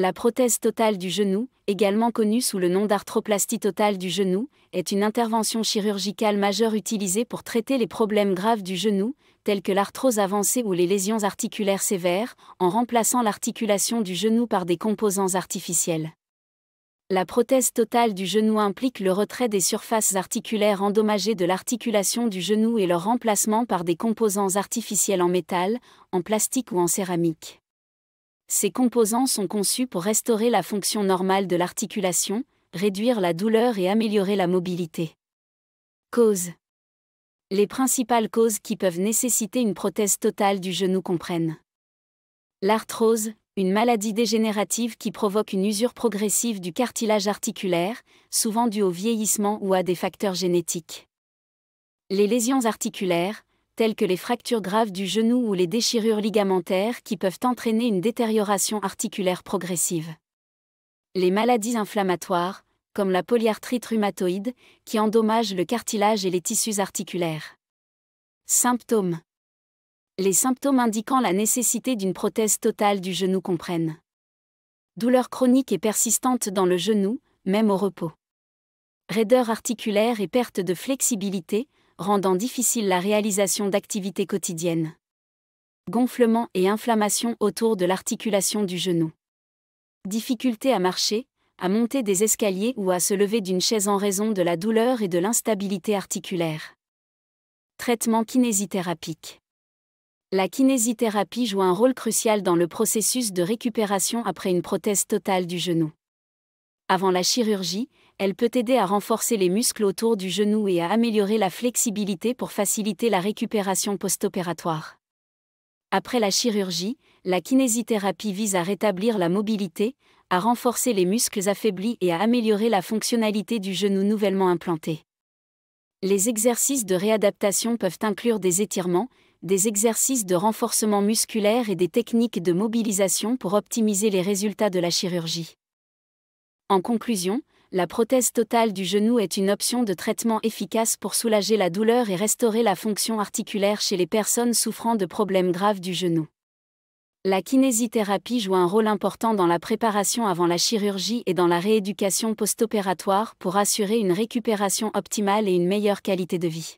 La prothèse totale du genou, également connue sous le nom d'arthroplastie totale du genou, est une intervention chirurgicale majeure utilisée pour traiter les problèmes graves du genou, tels que l'arthrose avancée ou les lésions articulaires sévères, en remplaçant l'articulation du genou par des composants artificiels. La prothèse totale du genou implique le retrait des surfaces articulaires endommagées de l'articulation du genou et leur remplacement par des composants artificiels en métal, en plastique ou en céramique. Ces composants sont conçus pour restaurer la fonction normale de l'articulation, réduire la douleur et améliorer la mobilité. Causes. Les principales causes qui peuvent nécessiter une prothèse totale du genou comprennent l'arthrose, une maladie dégénérative qui provoque une usure progressive du cartilage articulaire, souvent due au vieillissement ou à des facteurs génétiques. Les lésions articulaires, telles que les fractures graves du genou ou les déchirures ligamentaires qui peuvent entraîner une détérioration articulaire progressive. Les maladies inflammatoires, comme la polyarthrite rhumatoïde, qui endommagent le cartilage et les tissus articulaires. Symptômes Les symptômes indiquant la nécessité d'une prothèse totale du genou comprennent douleur chronique et persistante dans le genou, même au repos. Raideur articulaire et perte de flexibilité, rendant difficile la réalisation d'activités quotidiennes. Gonflement et inflammation autour de l'articulation du genou. Difficulté à marcher, à monter des escaliers ou à se lever d'une chaise en raison de la douleur et de l'instabilité articulaire. Traitement kinésithérapique. La kinésithérapie joue un rôle crucial dans le processus de récupération après une prothèse totale du genou. Avant la chirurgie, elle peut aider à renforcer les muscles autour du genou et à améliorer la flexibilité pour faciliter la récupération post-opératoire. Après la chirurgie, la kinésithérapie vise à rétablir la mobilité, à renforcer les muscles affaiblis et à améliorer la fonctionnalité du genou nouvellement implanté. Les exercices de réadaptation peuvent inclure des étirements, des exercices de renforcement musculaire et des techniques de mobilisation pour optimiser les résultats de la chirurgie. En conclusion, la prothèse totale du genou est une option de traitement efficace pour soulager la douleur et restaurer la fonction articulaire chez les personnes souffrant de problèmes graves du genou. La kinésithérapie joue un rôle important dans la préparation avant la chirurgie et dans la rééducation post-opératoire pour assurer une récupération optimale et une meilleure qualité de vie.